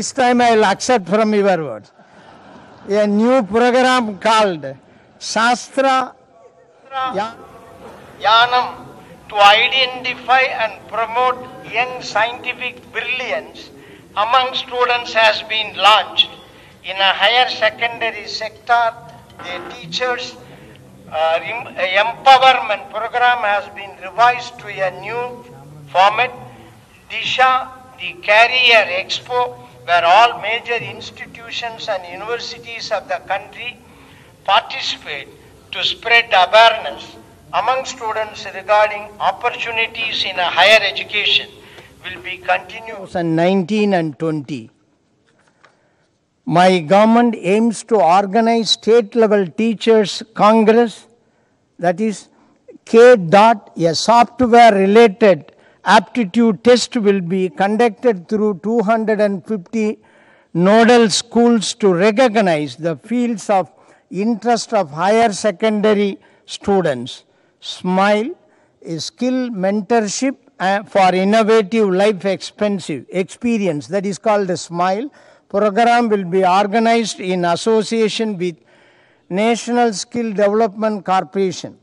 This time I will accept from your words. A new program called Shastra Yanam to identify and promote young scientific brilliance among students has been launched. In a higher secondary sector, the teachers uh, uh empowerment program has been revised to a new format. Disha, the Career Expo, where all major institutions and universities of the country participate to spread awareness among students regarding opportunities in a higher education will be continued. 2019 and 20. My government aims to organize state level teachers congress that is K dot a software related aptitude test will be conducted through 250 nodal schools to recognize the fields of interest of higher secondary students. SMILE is skill mentorship uh, for innovative life expensive experience that is called the SMILE program will be organized in association with National Skill Development Corporation.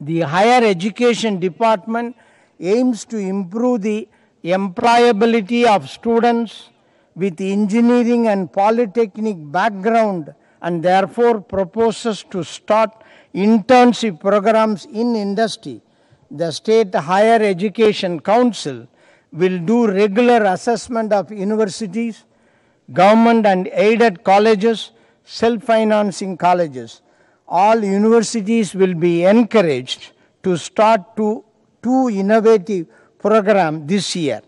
The Higher Education Department aims to improve the employability of students with engineering and polytechnic background and therefore proposes to start internship programs in industry. The State Higher Education Council will do regular assessment of universities, government and aided colleges, self-financing colleges. All universities will be encouraged to start to two innovative programs this year.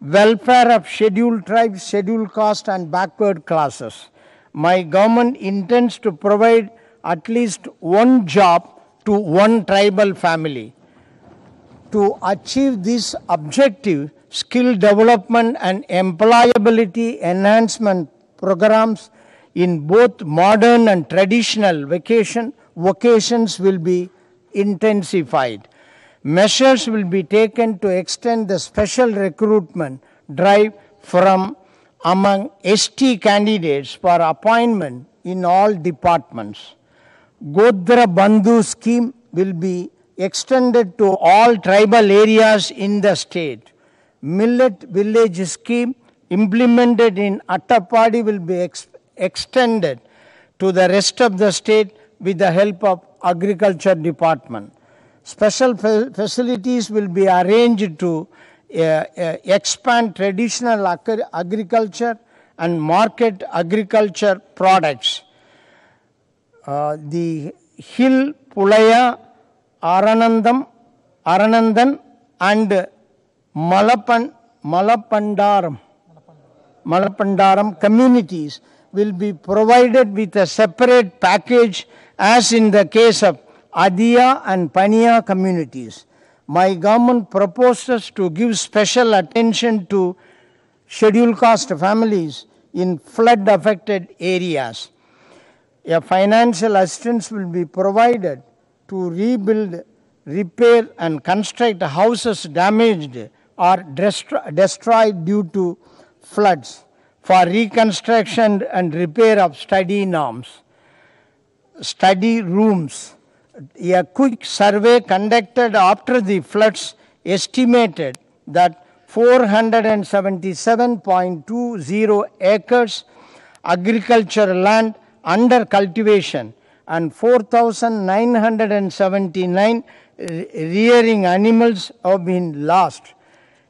Welfare of scheduled tribes, scheduled caste and backward classes. My government intends to provide at least one job to one tribal family. To achieve this objective, skill development and employability enhancement programs in both modern and traditional vacation, vocations will be intensified measures will be taken to extend the special recruitment drive from among ST candidates for appointment in all departments. Godra Bandhu scheme will be extended to all tribal areas in the state. Millet village scheme implemented in Attapadi will be ex extended to the rest of the state with the help of agriculture department. Special facilities will be arranged to uh, uh, expand traditional agri agriculture and market agriculture products. Uh, the Hill Pulaya Aranandam, Aranandan and Malapan, Malapandaram, Malapandaram communities will be provided with a separate package as in the case of Adia and Pania communities. My government proposes to give special attention to scheduled caste families in flood affected areas. A financial assistance will be provided to rebuild, repair, and construct houses damaged or destroyed due to floods for reconstruction and repair of study norms, study rooms, a quick survey conducted after the floods estimated that 477.20 acres agricultural land under cultivation and 4,979 rearing animals have been lost.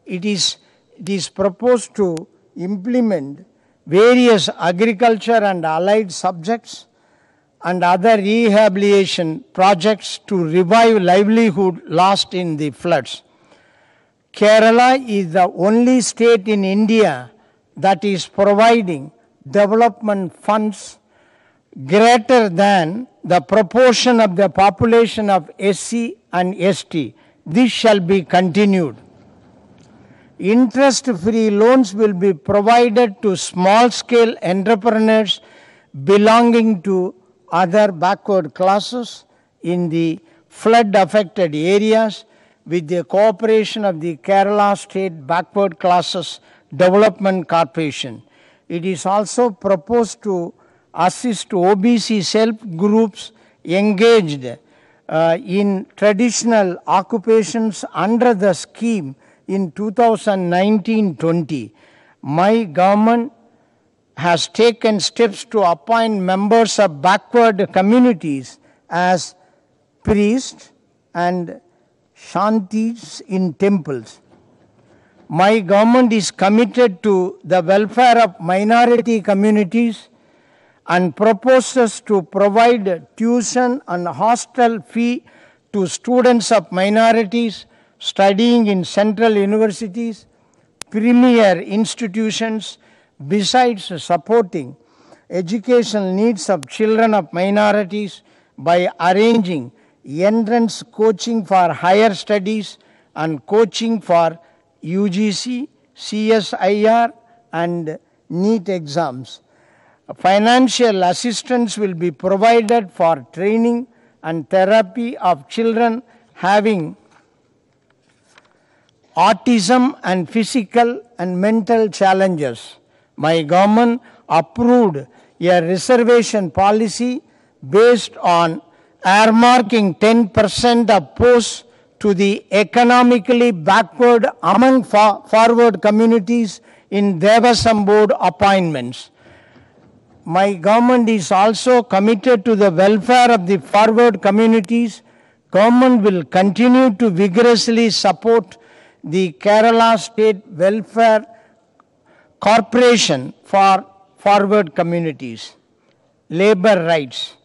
It is, it is proposed to implement various agriculture and allied subjects and other rehabilitation projects to revive livelihood lost in the floods. Kerala is the only state in India that is providing development funds greater than the proportion of the population of SC and ST. This shall be continued. Interest-free loans will be provided to small-scale entrepreneurs belonging to other backward classes in the flood affected areas with the cooperation of the Kerala State Backward Classes Development Corporation. It is also proposed to assist OBC self-groups engaged uh, in traditional occupations under the scheme in 2019-20. My government has taken steps to appoint members of backward communities as priests and shantis in temples. My government is committed to the welfare of minority communities and proposes to provide tuition and hostel fee to students of minorities studying in central universities, premier institutions, besides supporting educational needs of children of minorities by arranging entrance coaching for higher studies and coaching for UGC, CSIR and NEET exams. Financial assistance will be provided for training and therapy of children having autism and physical and mental challenges my government approved a reservation policy based on earmarking 10% of posts to the economically backward among forward communities in Devasam board appointments. My government is also committed to the welfare of the forward communities. Government will continue to vigorously support the Kerala State Welfare corporation for forward communities, labor rights,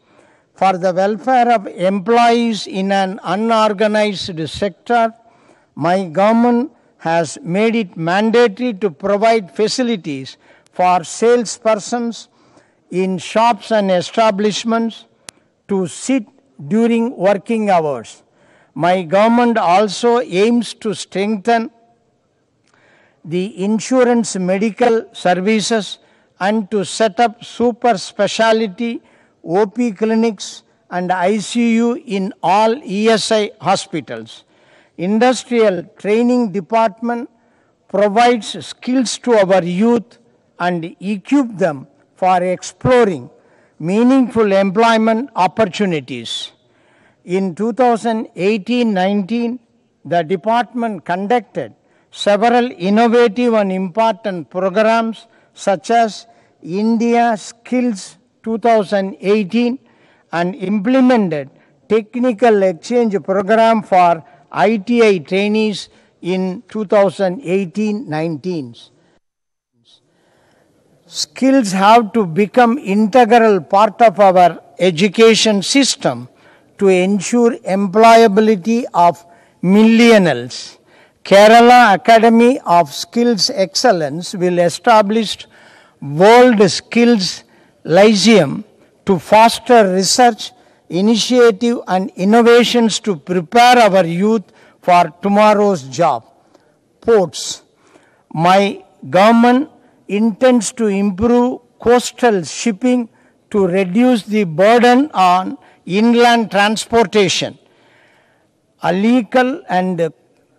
for the welfare of employees in an unorganized sector, my government has made it mandatory to provide facilities for salespersons in shops and establishments to sit during working hours. My government also aims to strengthen the insurance medical services and to set up super speciality OP clinics and ICU in all ESI hospitals. Industrial Training Department provides skills to our youth and equip them for exploring meaningful employment opportunities. In 2018-19, the department conducted several innovative and important programs such as India Skills 2018 and implemented technical exchange program for ITI trainees in 2018-19. Skills have to become integral part of our education system to ensure employability of millennials. Kerala Academy of Skills Excellence will establish World Skills Lyceum to foster research, initiative and innovations to prepare our youth for tomorrow's job. Ports. My government intends to improve coastal shipping to reduce the burden on inland transportation. Illegal and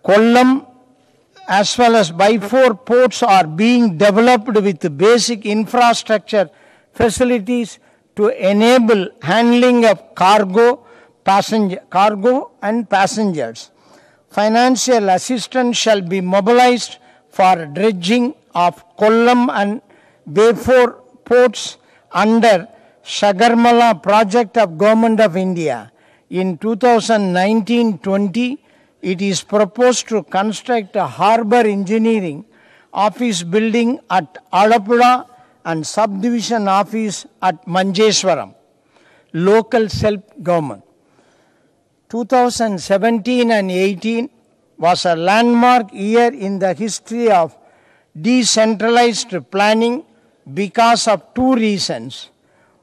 Kollam as well as four ports are being developed with basic infrastructure facilities to enable handling of cargo, passenger, cargo and passengers. Financial assistance shall be mobilized for dredging of Kollam and Bayfor ports under Sagarmala project of Government of India. In 2019-20, it is proposed to construct a harbour engineering office building at Alapura and subdivision office at Manjeshwaram, local self-government. 2017 and 18 was a landmark year in the history of decentralized planning because of two reasons.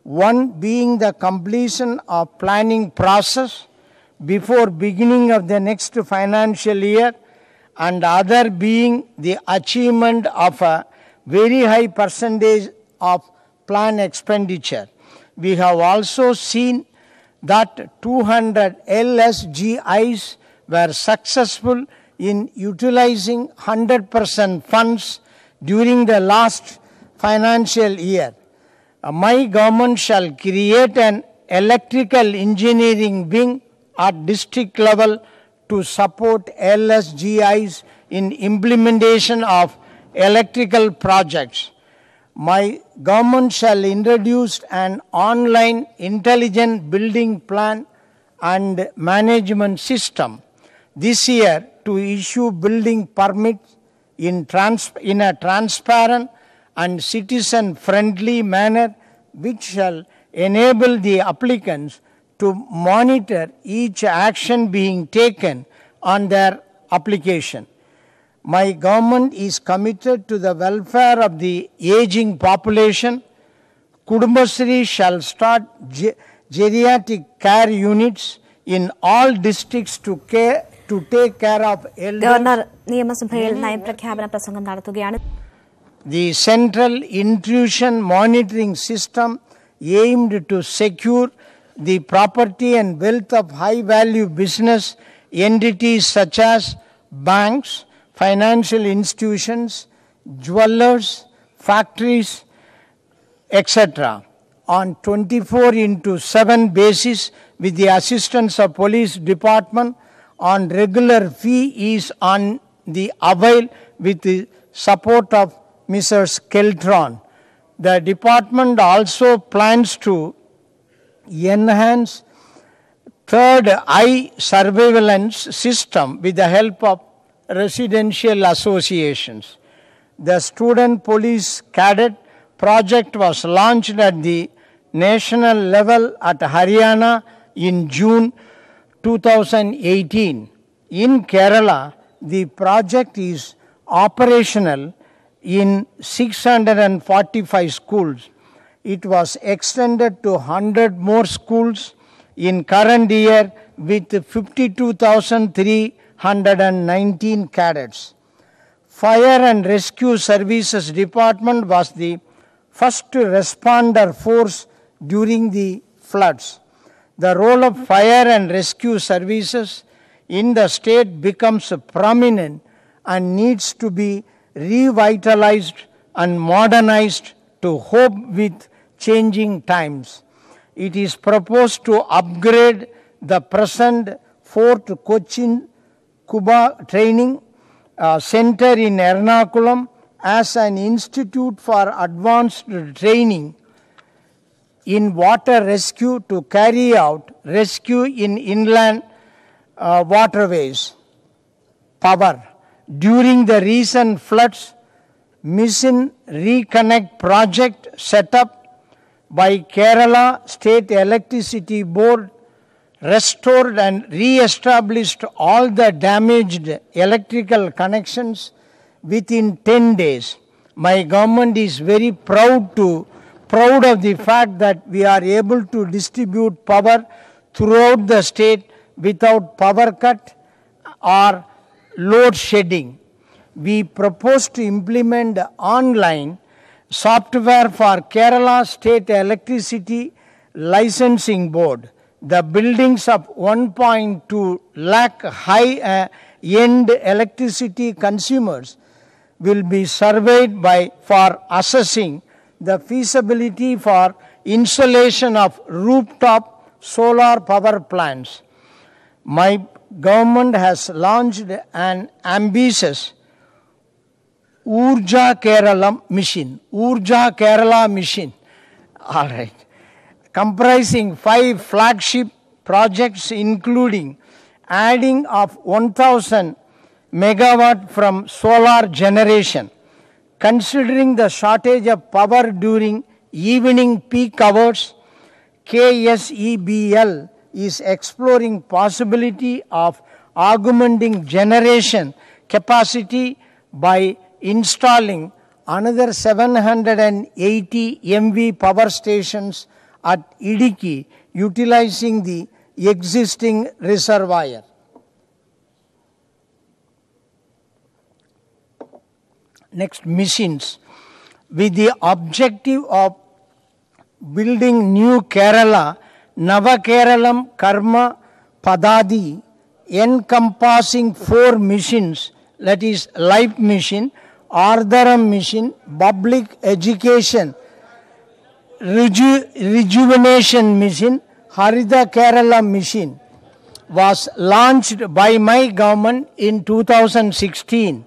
One being the completion of planning process before beginning of the next financial year and other being the achievement of a very high percentage of plan expenditure. We have also seen that 200 LSGIs were successful in utilizing 100% funds during the last financial year. My government shall create an electrical engineering wing at district level to support LSGIs in implementation of electrical projects. My government shall introduce an online intelligent building plan and management system this year to issue building permits in, in a transparent and citizen-friendly manner which shall enable the applicants to monitor each action being taken on their application. My government is committed to the welfare of the aging population. Kudumbasri shall start geriatric care units in all districts to care to take care of elders. The Central Intrusion Monitoring System aimed to secure the property and wealth of high value business entities such as banks, financial institutions, jewelers, factories, etc. on 24 into 7 basis with the assistance of police department on regular fee is on the avail with the support of Mr. Keltron. The department also plans to enhance third eye surveillance system with the help of residential associations. The Student Police Cadet project was launched at the national level at Haryana in June 2018. In Kerala, the project is operational in 645 schools it was extended to 100 more schools in current year with 52,319 cadets. Fire and Rescue Services Department was the first responder force during the floods. The role of fire and rescue services in the state becomes prominent and needs to be revitalized and modernized to cope with changing times. It is proposed to upgrade the present Fort Cochin Cuba Training uh, Center in Ernakulam as an institute for advanced training in water rescue to carry out rescue in inland uh, waterways. Power. During the recent floods, Mission Reconnect project set up by Kerala State Electricity Board restored and re-established all the damaged electrical connections within 10 days. My government is very proud to proud of the fact that we are able to distribute power throughout the state without power cut or load shedding. We propose to implement online software for Kerala State Electricity Licensing Board, the buildings of 1.2 lakh high-end uh, electricity consumers will be surveyed by, for assessing the feasibility for installation of rooftop solar power plants. My government has launched an ambitious Urja Kerala Mission. Urja Kerala Mission. All right. Comprising five flagship projects, including adding of 1,000 megawatt from solar generation. Considering the shortage of power during evening peak hours, KSEBL is exploring possibility of augmenting generation capacity by installing another 780 MV power stations at Idiki utilizing the existing reservoir. Next, missions. With the objective of building new Kerala, Navakeralam Karma Padadi encompassing four missions, that is life mission, Ardharam Mission Public Education Rejuvenation Mission Harida Kerala Mission was launched by my government in 2016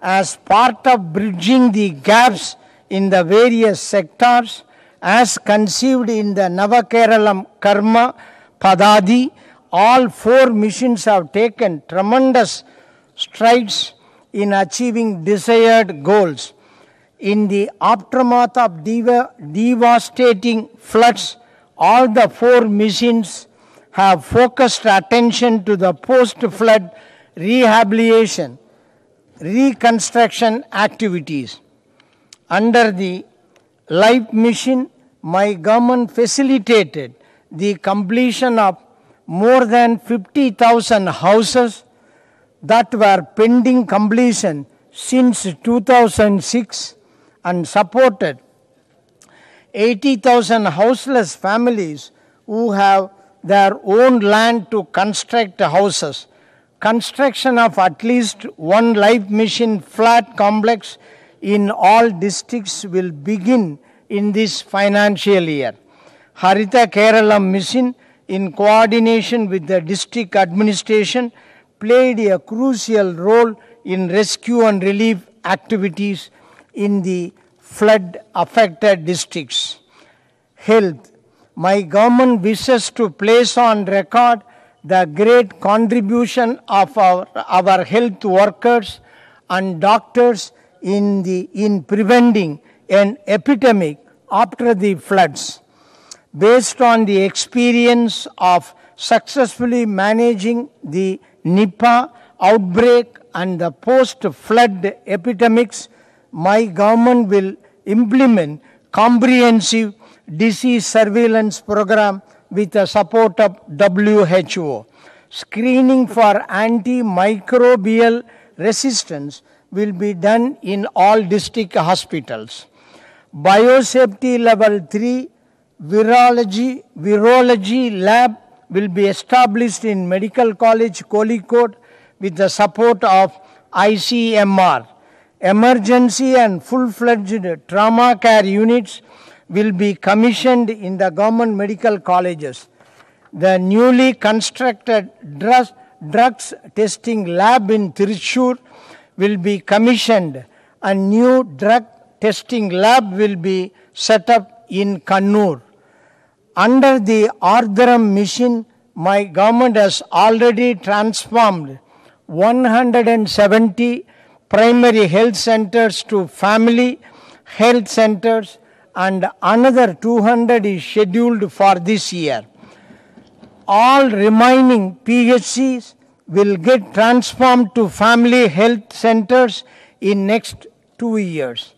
as part of bridging the gaps in the various sectors as conceived in the Navakerala Karma Padadi. All four missions have taken tremendous strides in achieving desired goals. In the aftermath of devastating floods, all the four missions have focused attention to the post-flood rehabilitation, reconstruction activities. Under the LIFE mission, my government facilitated the completion of more than 50,000 houses that were pending completion since 2006 and supported 80,000 houseless families who have their own land to construct houses. Construction of at least one life mission flat complex in all districts will begin in this financial year. Harita Kerala Mission, in coordination with the district administration, played a crucial role in rescue and relief activities in the flood affected districts. Health. My government wishes to place on record the great contribution of our, our health workers and doctors in, the, in preventing an epidemic after the floods. Based on the experience of successfully managing the Nipah outbreak and the post-flood epidemics, my government will implement comprehensive disease surveillance program with the support of WHO. Screening for antimicrobial resistance will be done in all district hospitals. Biosafety level 3, virology, virology lab will be established in Medical College Kolikot with the support of ICMR. Emergency and full-fledged trauma care units will be commissioned in the government medical colleges. The newly constructed drugs, drugs testing lab in Thrissur will be commissioned. A new drug testing lab will be set up in Kannur under the Ardharam mission, my government has already transformed 170 primary health centers to family health centers and another 200 is scheduled for this year. All remaining PHCs will get transformed to family health centers in next two years.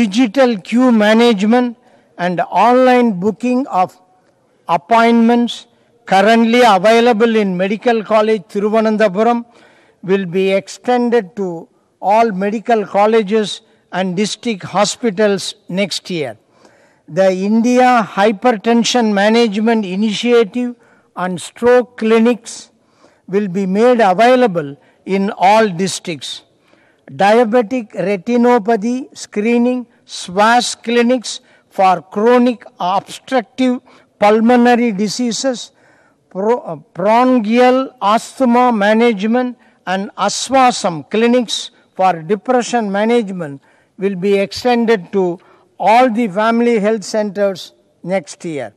Digital queue management and online booking of appointments currently available in Medical College Thiruvananthapuram will be extended to all medical colleges and district hospitals next year. The India Hypertension Management Initiative and stroke clinics will be made available in all districts. Diabetic retinopathy screening, SWAS clinics for chronic obstructive pulmonary diseases, pro- bronchial uh, asthma management, and aswasam clinics for depression management will be extended to all the family health centers next year.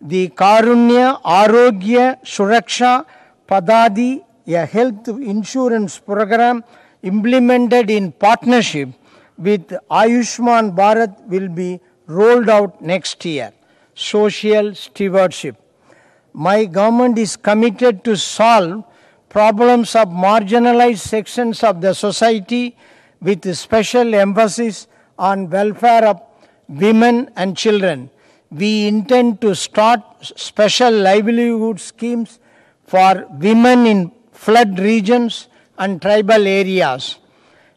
The Karunya Arogya Suraksha Padadi, a health insurance program implemented in partnership with Ayushman Bharat, will be rolled out next year social stewardship. My government is committed to solve problems of marginalized sections of the society with special emphasis on welfare of women and children. We intend to start special livelihood schemes for women in flood regions and tribal areas.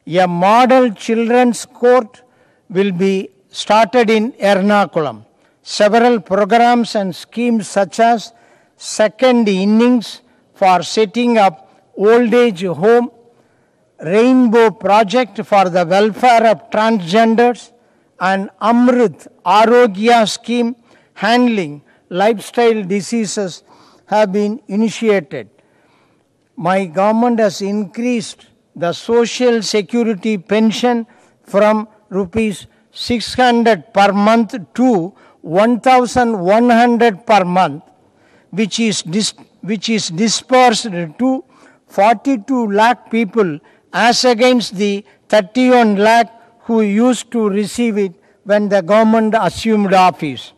A model children's court will be started in Ernakulam several programs and schemes such as second innings for setting up old age home, rainbow project for the welfare of transgenders, and Amrit Arogya scheme handling lifestyle diseases have been initiated. My government has increased the social security pension from rupees 600 per month to 1100 per month which is dis- which is dispersed to 42 lakh people as against the 31 lakh who used to receive it when the government assumed office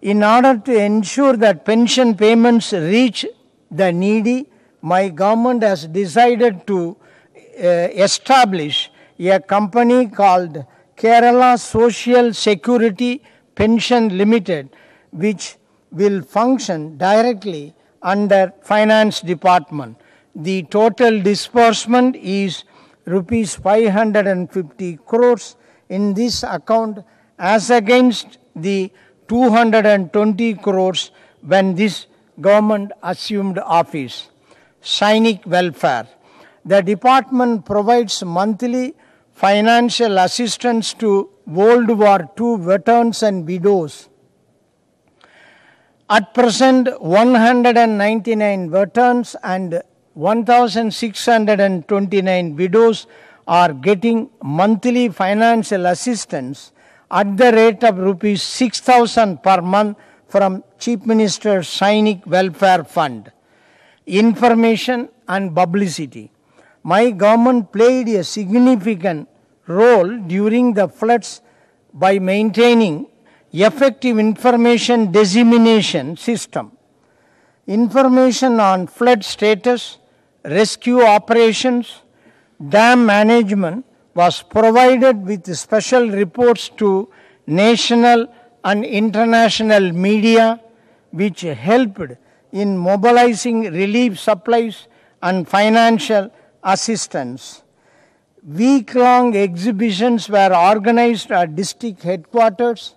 in order to ensure that pension payments reach the needy my government has decided to uh, establish a company called Kerala Social Security Pension Limited, which will function directly under Finance Department. The total disbursement is rupees 550 crores in this account as against the 220 crores when this government assumed office. Sainik welfare. The department provides monthly financial assistance to World War II veterans and widows. At present, 199 veterans and 1,629 widows are getting monthly financial assistance at the rate of rupees 6,000 per month from Chief Minister's Sainik Welfare Fund. Information and publicity. My government played a significant role during the floods by maintaining effective information dissemination system. Information on flood status, rescue operations, dam management was provided with special reports to national and international media which helped in mobilizing relief supplies and financial assistance. Week long exhibitions were organized at district headquarters,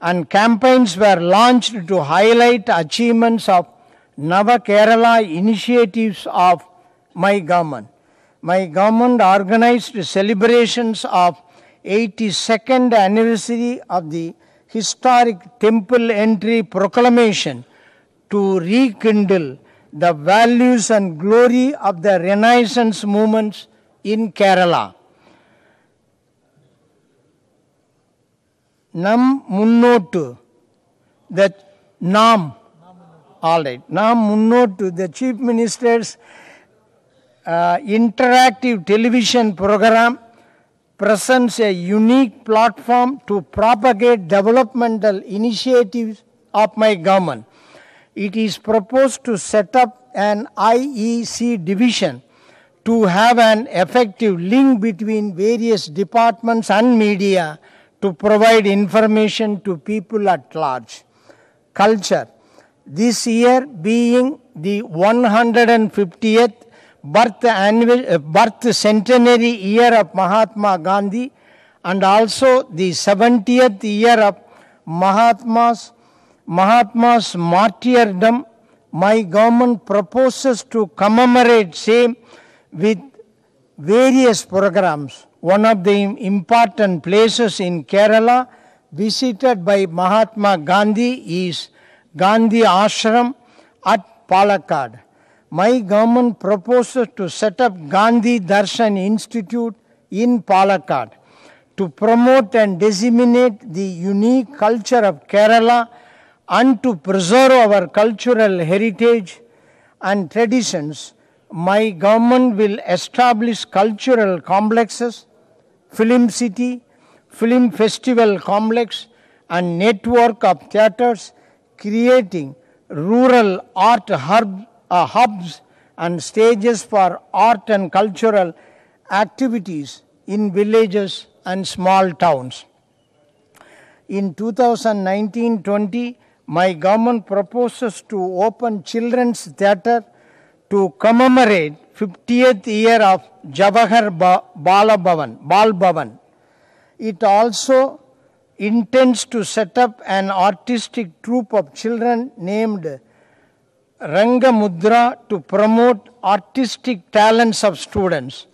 and campaigns were launched to highlight achievements of Nava Kerala initiatives of my government. My government organized celebrations of 82nd anniversary of the historic temple entry proclamation to rekindle the values and glory of the Renaissance movements in Kerala. Nam Munnotu, the Nam, all right. Nam Munnotu, the Chief Minister's ministers uh, interactive television program presents a unique platform to propagate developmental initiatives of my government. It is proposed to set up an IEC division to have an effective link between various departments and media to provide information to people at large. Culture. This year being the 150th birth, annual, uh, birth centenary year of Mahatma Gandhi and also the 70th year of Mahatma's, Mahatma's martyrdom, my government proposes to commemorate same with various programs. One of the important places in Kerala visited by Mahatma Gandhi is Gandhi Ashram at Palakkad. My government proposes to set up Gandhi Darshan Institute in Palakkad to promote and disseminate the unique culture of Kerala and to preserve our cultural heritage and traditions my government will establish cultural complexes, film city, film festival complex, and network of theatres, creating rural art hub, uh, hubs and stages for art and cultural activities in villages and small towns. In 2019 20, my government proposes to open children's theatre to commemorate 50th year of Jawahar ba- Bal Bhavan. It also intends to set up an artistic troupe of children named Rangamudra to promote artistic talents of students.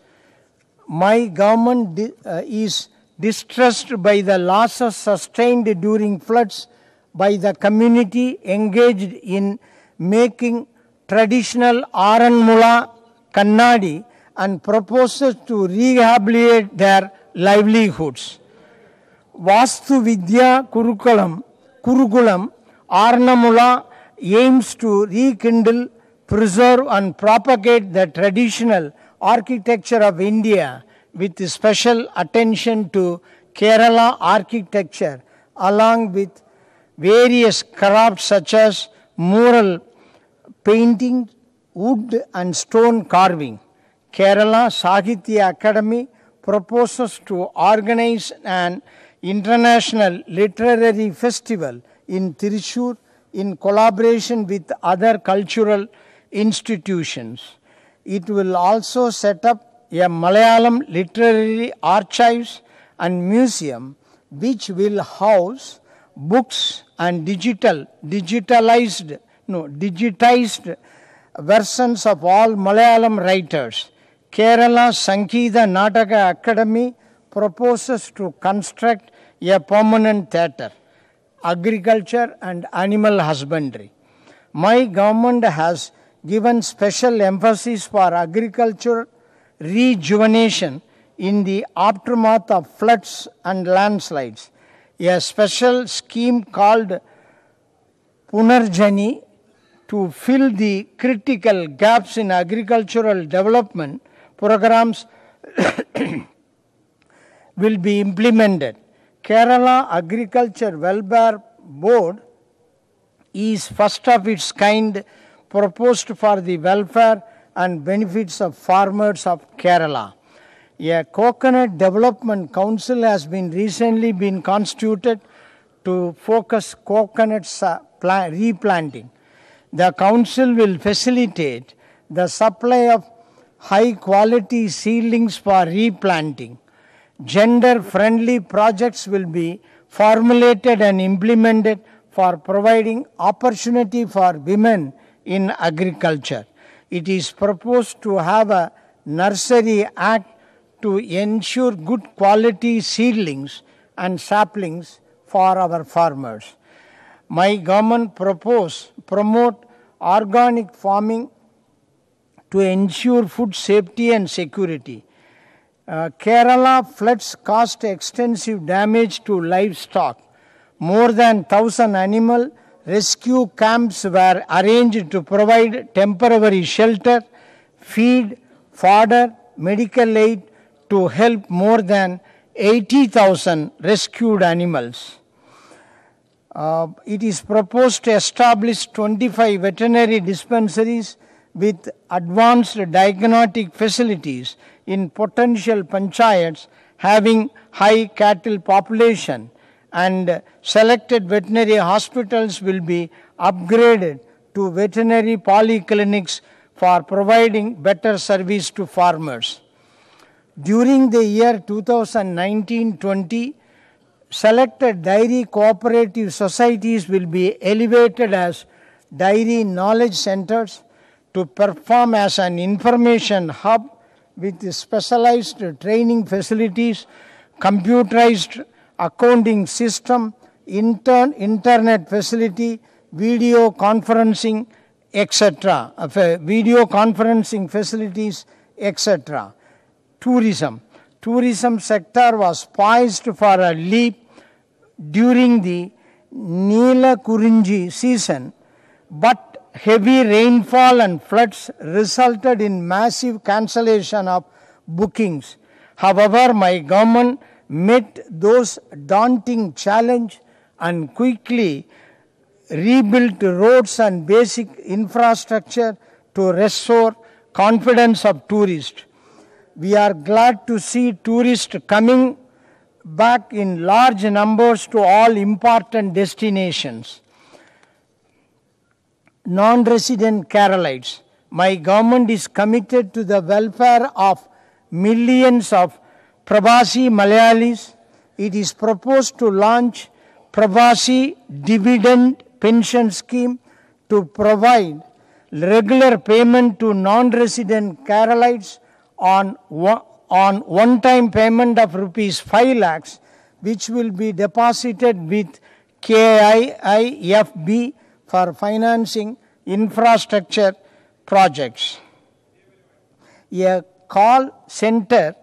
My government di- uh, is distressed by the losses sustained during floods by the community engaged in making traditional Aranmula Kannadi and proposes to rehabilitate their livelihoods. Vastu Vidya Kurukulam, Kurukulam Arnamula aims to rekindle, preserve and propagate the traditional architecture of India with special attention to Kerala architecture along with various crafts such as mural painting, wood and stone carving. Kerala Sahitya Academy proposes to organize an international literary festival in Thrissur in collaboration with other cultural institutions. It will also set up a Malayalam literary archives and museum which will house books and digital digitalized no, digitized versions of all Malayalam writers. Kerala Sangeeta Nataka Academy proposes to construct a permanent theatre, agriculture and animal husbandry. My government has given special emphasis for agriculture rejuvenation in the aftermath of floods and landslides. A special scheme called Punarjani to fill the critical gaps in agricultural development programs will be implemented. Kerala Agriculture Welfare Board is first of its kind proposed for the welfare and benefits of farmers of Kerala. A coconut development council has been recently been constituted to focus coconut replanting the Council will facilitate the supply of high quality seedlings for replanting. Gender friendly projects will be formulated and implemented for providing opportunity for women in agriculture. It is proposed to have a nursery act to ensure good quality seedlings and saplings for our farmers my government propose promote organic farming to ensure food safety and security. Uh, Kerala floods caused extensive damage to livestock. More than 1,000 animal rescue camps were arranged to provide temporary shelter, feed, fodder, medical aid to help more than 80,000 rescued animals. Uh, it is proposed to establish 25 veterinary dispensaries with advanced diagnostic facilities in potential panchayats having high cattle population and selected veterinary hospitals will be upgraded to veterinary polyclinics for providing better service to farmers. During the year 2019-20, selected dairy cooperative societies will be elevated as dairy knowledge centers to perform as an information hub with specialized training facilities, computerized accounting system, intern, internet facility, video conferencing, etc., uh, video conferencing facilities, etc. Tourism tourism sector was poised for a leap during the Nila season, but heavy rainfall and floods resulted in massive cancellation of bookings. However, my government met those daunting challenge and quickly rebuilt roads and basic infrastructure to restore confidence of tourists. We are glad to see tourists coming back in large numbers to all important destinations. Non resident Keralites, my government is committed to the welfare of millions of Pravasi Malayalis. It is proposed to launch Pravasi Dividend Pension Scheme to provide regular payment to non resident Keralites on one, on one time payment of rupees 5 lakhs which will be deposited with KIIFB for financing infrastructure projects. A call center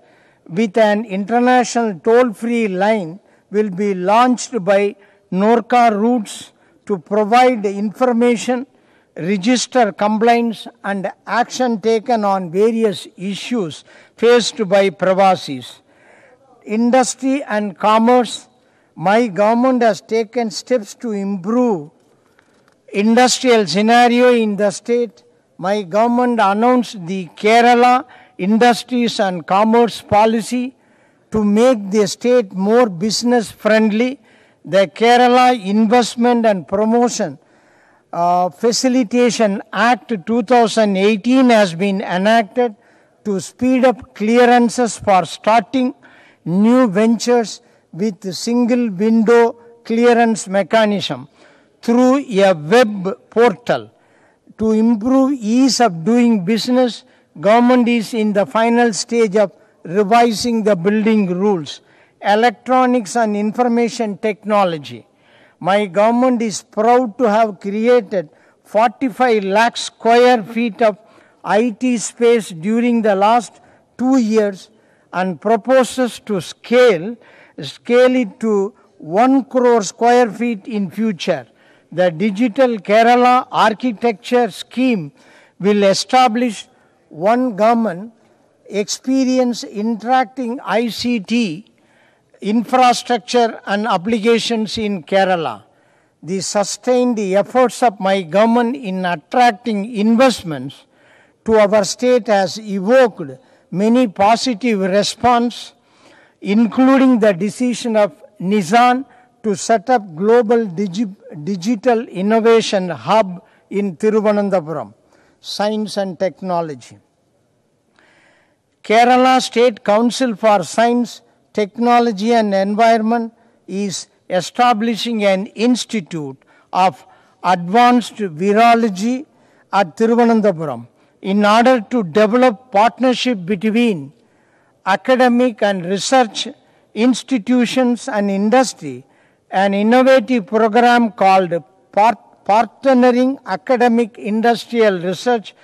with an international toll-free line will be launched by Norca Routes to provide information register complaints and action taken on various issues faced by Pravasis. Industry and commerce, my government has taken steps to improve industrial scenario in the state. My government announced the Kerala Industries and Commerce Policy to make the state more business friendly. The Kerala Investment and Promotion uh, Facilitation Act 2018 has been enacted to speed up clearances for starting new ventures with single window clearance mechanism through a web portal. To improve ease of doing business, government is in the final stage of revising the building rules, electronics and information technology my government is proud to have created 45 lakh square feet of IT space during the last two years and proposes to scale, scale it to 1 crore square feet in future. The Digital Kerala Architecture Scheme will establish one government experience interacting ICT infrastructure and obligations in Kerala, the sustained efforts of my government in attracting investments to our state has evoked many positive response, including the decision of Nissan to set up global digi digital innovation hub in Thiruvananthapuram, science and technology. Kerala State Council for Science Technology and Environment is establishing an institute of advanced virology at Thiruvananthapuram in order to develop partnership between academic and research institutions and industry, an innovative program called Partnering Academic Industrial Research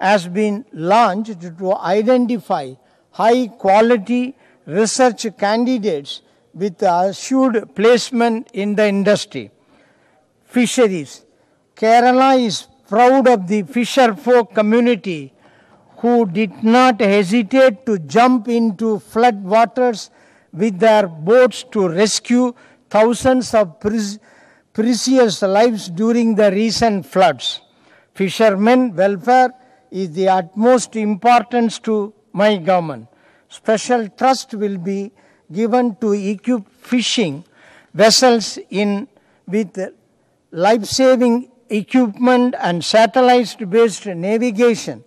has been launched to identify high quality research candidates with assured placement in the industry. Fisheries. Kerala is proud of the fisher folk community who did not hesitate to jump into flood waters with their boats to rescue thousands of precious lives during the recent floods. Fishermen welfare is the utmost importance to my government special trust will be given to equip fishing vessels in with life-saving equipment and satellite-based navigation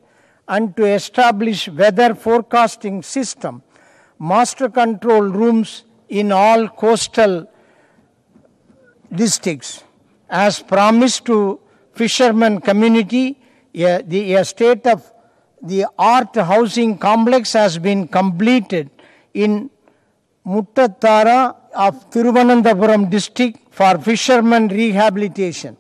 and to establish weather forecasting system, master control rooms in all coastal districts. As promised to fishermen community, a, the, a state of the art housing complex has been completed in Muttattara of Thiruvananthapuram district for fishermen rehabilitation.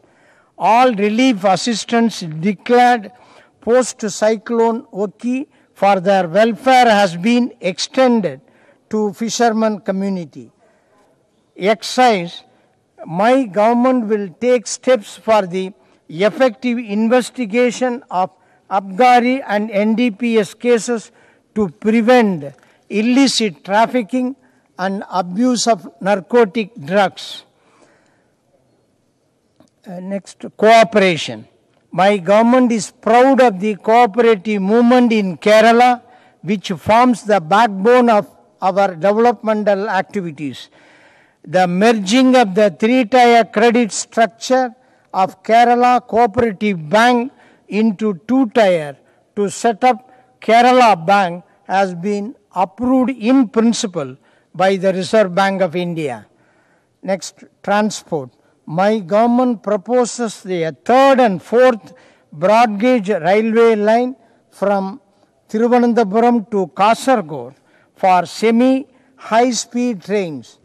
All relief assistance declared post-cyclone Oki for their welfare has been extended to fishermen community. Excise, my government will take steps for the effective investigation of Abgari and NDPS cases to prevent illicit trafficking and abuse of narcotic drugs. Uh, next, cooperation. My government is proud of the cooperative movement in Kerala, which forms the backbone of our developmental activities. The merging of the three-tier credit structure of Kerala Cooperative Bank into two tier to set up Kerala Bank has been approved in principle by the Reserve Bank of India. Next, transport. My government proposes the third and fourth broad gauge railway line from Thiruvananthapuram to Kasargod for semi high speed trains.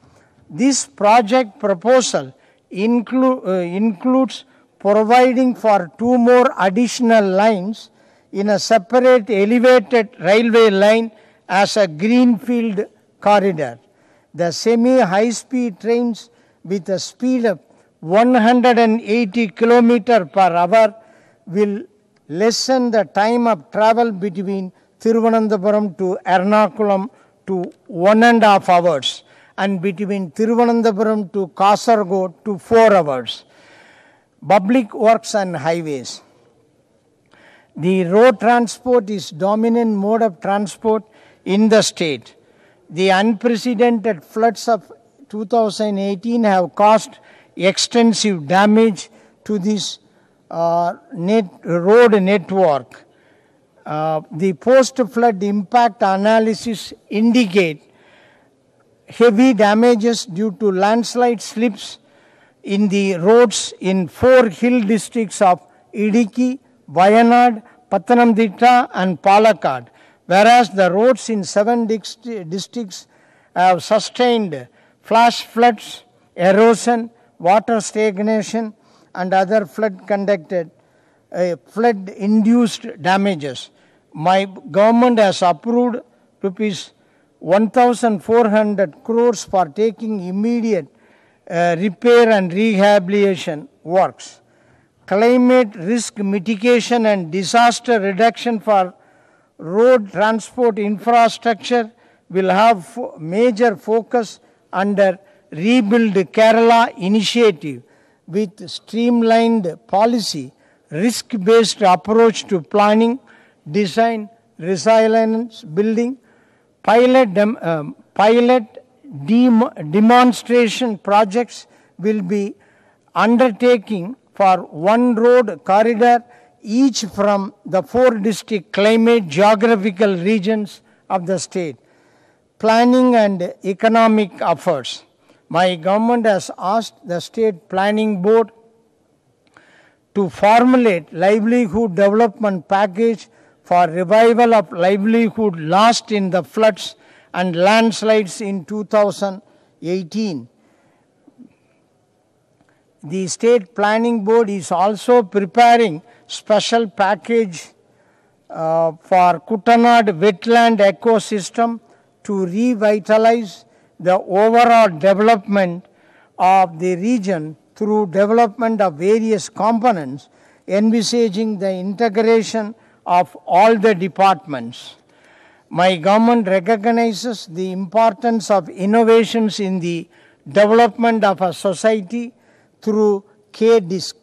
This project proposal inclu uh, includes providing for two more additional lines in a separate elevated railway line as a greenfield corridor. The semi-high speed trains with a speed of 180 km per hour will lessen the time of travel between Thiruvananthapuram to Ernakulam to one and a half hours and between Thiruvananthapuram to Kasargod to four hours public works and highways. The road transport is dominant mode of transport in the state. The unprecedented floods of 2018 have caused extensive damage to this uh, net, road network. Uh, the post-flood impact analysis indicate heavy damages due to landslide slips, in the roads in four hill districts of Idiki, Vayanad, Pathanamthitta and Palakkad, whereas the roads in seven districts have sustained flash floods, erosion, water stagnation and other flood conducted uh, flood induced damages. My government has approved rupees 1400 crores for taking immediate uh, repair and rehabilitation works, climate risk mitigation and disaster reduction for road transport infrastructure will have fo major focus under Rebuild Kerala initiative with streamlined policy, risk-based approach to planning, design, resilience building, pilot, um, pilot dem demonstration projects will be undertaking for one road corridor each from the four district climate geographical regions of the state. Planning and economic efforts. My government has asked the state planning board to formulate livelihood development package for revival of livelihood lost in the floods and landslides in 2018. The State Planning Board is also preparing special package uh, for Kutanad wetland ecosystem to revitalize the overall development of the region through development of various components envisaging the integration of all the departments my government recognizes the importance of innovations in the development of a society through K-DISC.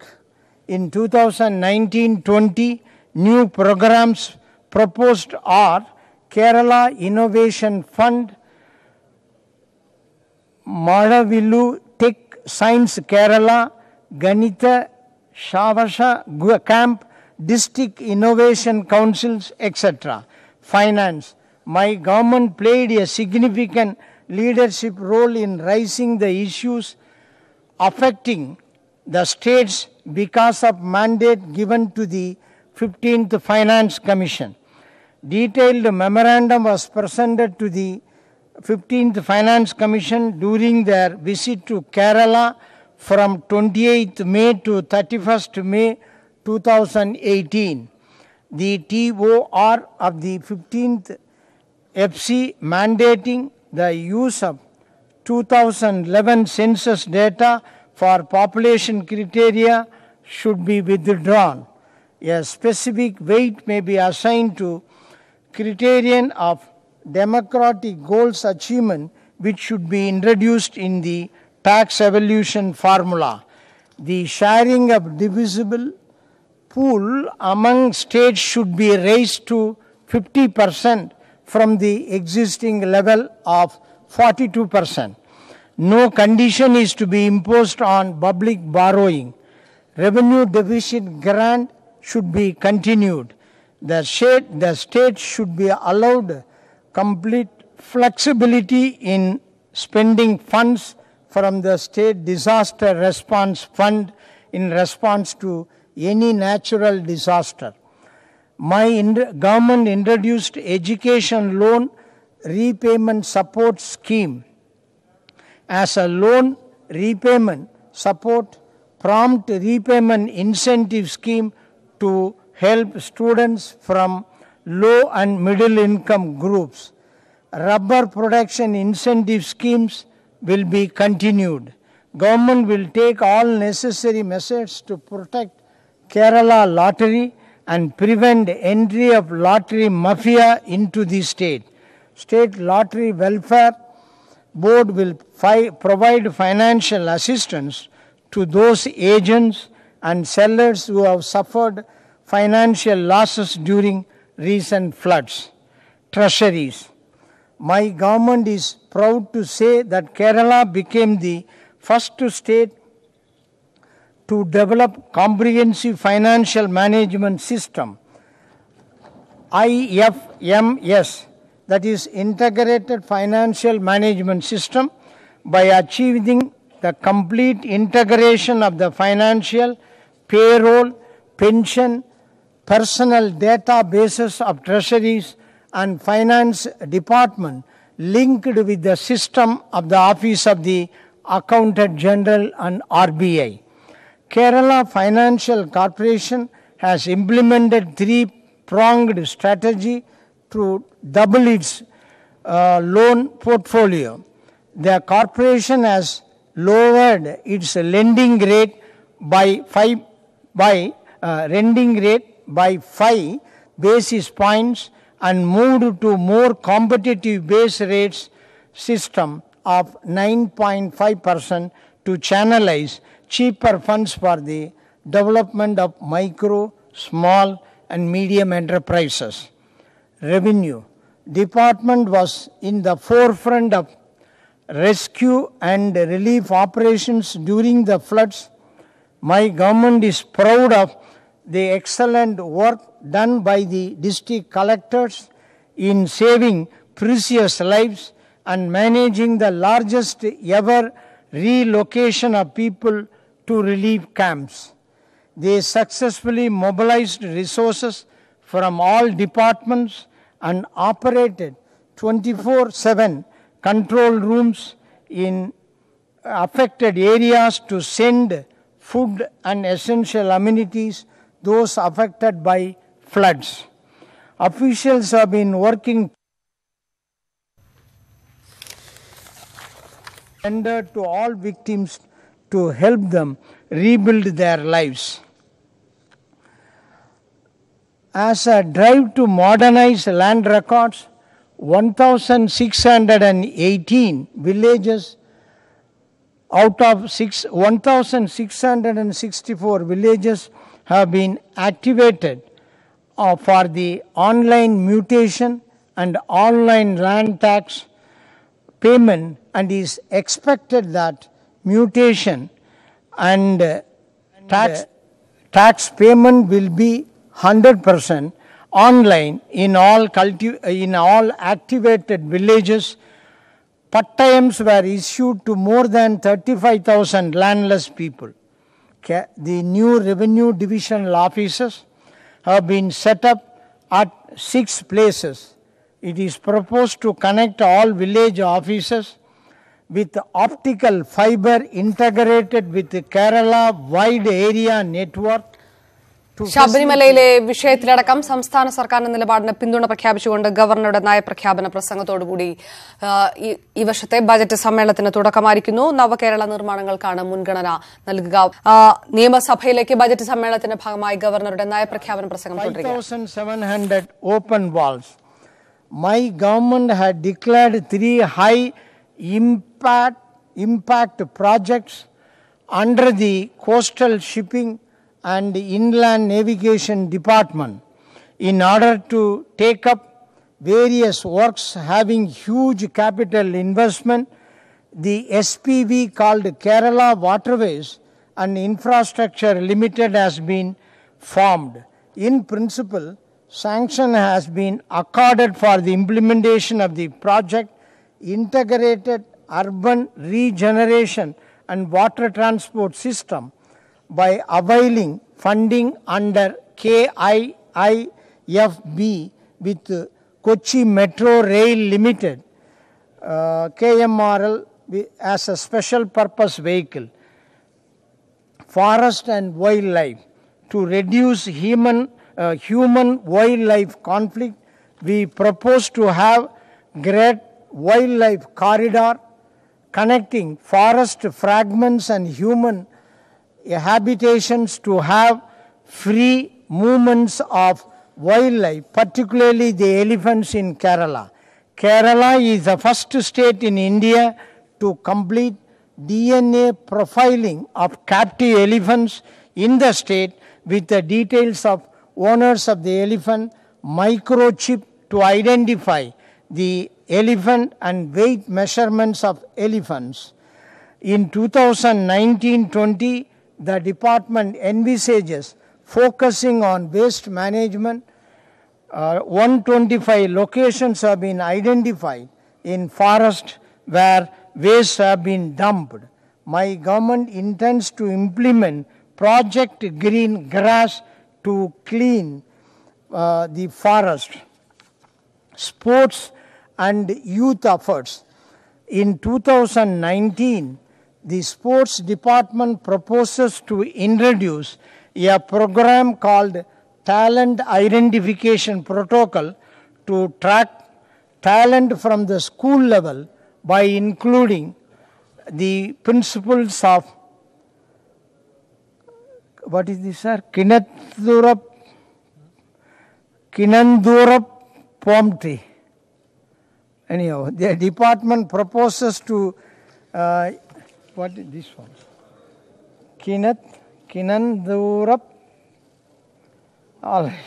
In 2019-20, new programs proposed are Kerala Innovation Fund, Malavilu Tech Science Kerala, Ganita Shavasha Camp, District Innovation Councils, etc finance, my government played a significant leadership role in raising the issues affecting the states because of mandate given to the 15th Finance Commission. Detailed memorandum was presented to the 15th Finance Commission during their visit to Kerala from 28th May to 31st May 2018 the TOR of the 15th FC mandating the use of 2011 census data for population criteria should be withdrawn. A specific weight may be assigned to criterion of democratic goals achievement which should be introduced in the tax evolution formula. The sharing of divisible pool among states should be raised to 50% from the existing level of 42%. No condition is to be imposed on public borrowing. Revenue deficit grant should be continued. The state, the state should be allowed complete flexibility in spending funds from the state disaster response fund in response to any natural disaster. My government introduced education loan repayment support scheme as a loan repayment support prompt repayment incentive scheme to help students from low and middle income groups. Rubber production incentive schemes will be continued. Government will take all necessary measures to protect Kerala lottery and prevent entry of lottery mafia into the state. State Lottery Welfare Board will fi provide financial assistance to those agents and sellers who have suffered financial losses during recent floods. Treasuries. My government is proud to say that Kerala became the first state to develop comprehensive financial management system IFMS that is integrated financial management system by achieving the complete integration of the financial payroll pension personal databases of treasuries and finance department linked with the system of the office of the accountant general and RBI Kerala Financial Corporation has implemented three-pronged strategy to double its uh, loan portfolio. The corporation has lowered its lending rate by five by uh, lending rate by five basis points and moved to more competitive base rates system of 9.5 percent to channelize cheaper funds for the development of micro, small and medium enterprises. Revenue department was in the forefront of rescue and relief operations during the floods. My government is proud of the excellent work done by the district collectors in saving precious lives and managing the largest ever relocation of people to relief camps. They successfully mobilized resources from all departments and operated 24 7 control rooms in affected areas to send food and essential amenities those affected by floods. Officials have been working to all victims to help them rebuild their lives. As a drive to modernize land records, 1,618 villages out of 1,664 villages have been activated uh, for the online mutation and online land tax payment and is expected that mutation and, uh, tax, uh, tax payment will be 100 percent online in all, in all activated villages. Pattayams were issued to more than 35,000 landless people. The new revenue divisional offices have been set up at six places. It is proposed to connect all village offices with optical fiber integrated with Kerala wide area network ശബരിമലയിലെ വിഷയത്തിലടക്കം സംസ്ഥാന സർക്കാരിന്റെ നിലപാടിന് പിന്തുണ പ്രഖ്യാപിച്ചുകൊണ്ട് ഗവർണറുടെ നയപ്രഖ്യാപന പ്രസംഗത്തോടുകൂടി ഈ വർഷത്തെ budget സമ്മേളനത്തിന് തുടക്കമായിരിക്കുന്നു നവകേരള നിർമ്മാണങ്ങൾക്കാണ് മുൻഗണന നൽകുക നിയമസഭയിലേക്ക് ബജറ്റ് സമ്മേളനത്തിന്റെ ഭാഗമായി ഗവർണറുടെ നയപ്രഖ്യാപന പ്രസംഗം തുടരുകയാണ് My government had declared three high impact impact, impact projects under the Coastal Shipping and Inland Navigation Department in order to take up various works having huge capital investment. The SPV called Kerala Waterways and Infrastructure Limited has been formed. In principle, sanction has been accorded for the implementation of the project integrated urban regeneration and water transport system by availing funding under KIIFB with Kochi Metro Rail Limited, uh, KMRL as a special purpose vehicle, forest and wildlife to reduce human, uh, human wildlife conflict. We propose to have great wildlife corridor connecting forest fragments and human habitations to have free movements of wildlife, particularly the elephants in Kerala. Kerala is the first state in India to complete DNA profiling of captive elephants in the state with the details of owners of the elephant microchip to identify the elephant and weight measurements of elephants. In 2019 20, the department envisages focusing on waste management. Uh, 125 locations have been identified in forest where waste have been dumped. My government intends to implement Project Green Grass to clean uh, the forest. Sports and youth efforts. In 2019, the sports department proposes to introduce a program called Talent Identification Protocol to track talent from the school level by including the principles of what is this sir? Kinandurap, kinandurap, pomti. tree anyhow, the department proposes to uh, what is this one? Kinat, Kinandurup, all right.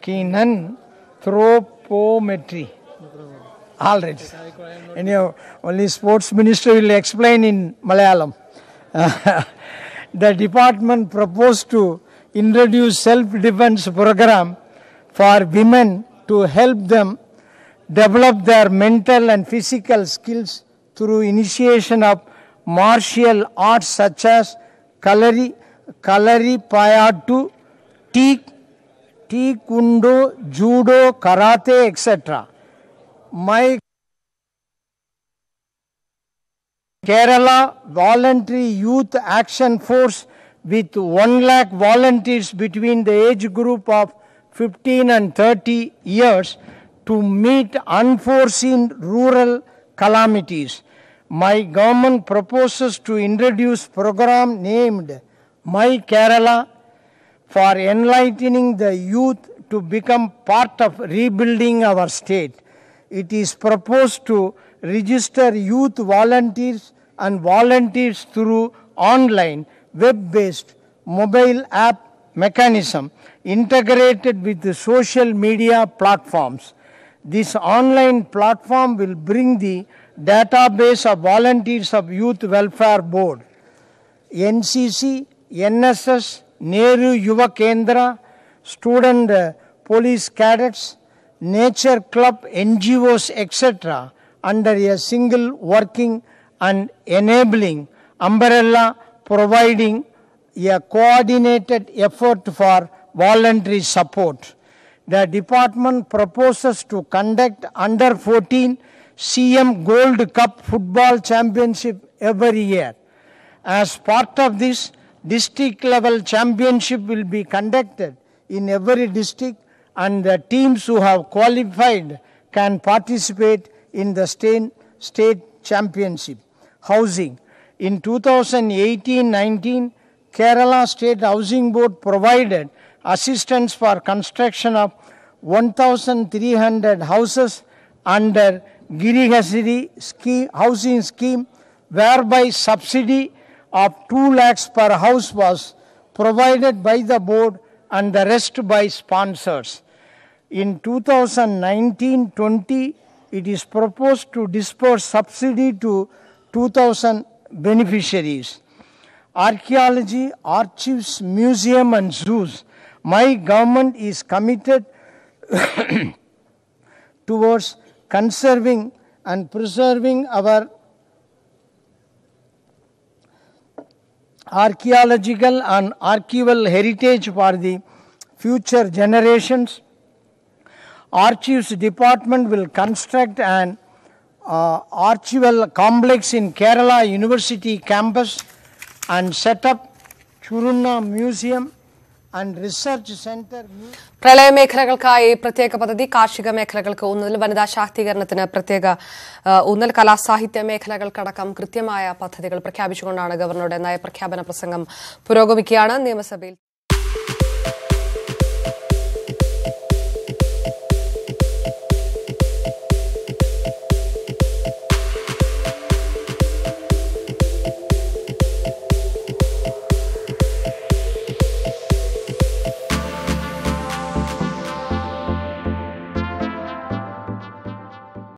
Kinan Thropometry. All right. Anyhow, only sports minister will explain in Malayalam. the department proposed to introduce self-defense program for women to help them develop their mental and physical skills through initiation of martial arts such as kalari, kalari payatu, teak, taekwondo, judo, karate, etc. My Kerala Voluntary Youth Action Force with 1 lakh volunteers between the age group of 15 and 30 years to meet unforeseen rural calamities. My government proposes to introduce program named My Kerala for enlightening the youth to become part of rebuilding our state. It is proposed to register youth volunteers and volunteers through online, web-based, mobile app mechanism integrated with the social media platforms this online platform will bring the database of volunteers of Youth Welfare Board, NCC, NSS, Nehru Yuva Kendra, student uh, police cadets, nature club, NGOs, etc. under a single working and enabling umbrella providing a coordinated effort for voluntary support the department proposes to conduct under 14 CM Gold Cup Football Championship every year. As part of this, district level championship will be conducted in every district and the teams who have qualified can participate in the state, state championship. Housing. In 2018-19, Kerala State Housing Board provided assistance for construction of 1,300 houses under Girihasiri scheme, housing scheme, whereby subsidy of 2 lakhs per house was provided by the board and the rest by sponsors. In 2019-20, it is proposed to disperse subsidy to 2,000 beneficiaries. Archaeology, archives, museum and zoos my government is committed towards conserving and preserving our archaeological and archival heritage for the future generations. Archives department will construct an uh, archival complex in Kerala University campus and set up Churunna Museum പ്രളയ മേഖലകൾക്കായി പ്രത്യേക പദ്ധതി കാർഷിക മേഖലകൾക്ക് ഊന്നൽ വനിതാ ശാക്തീകരണത്തിന് പ്രത്യേക ഊന്നൽ കലാസാഹിത്യ മേഖലകൾക്കടക്കം കൃത്യമായ പദ്ധതികൾ പ്രഖ്യാപിച്ചുകൊണ്ടാണ് ഗവർണറുടെ നയപ്രഖ്യാപന പ്രസംഗം പുരോഗമിക്കുകയാണ് നിയമസഭയിൽ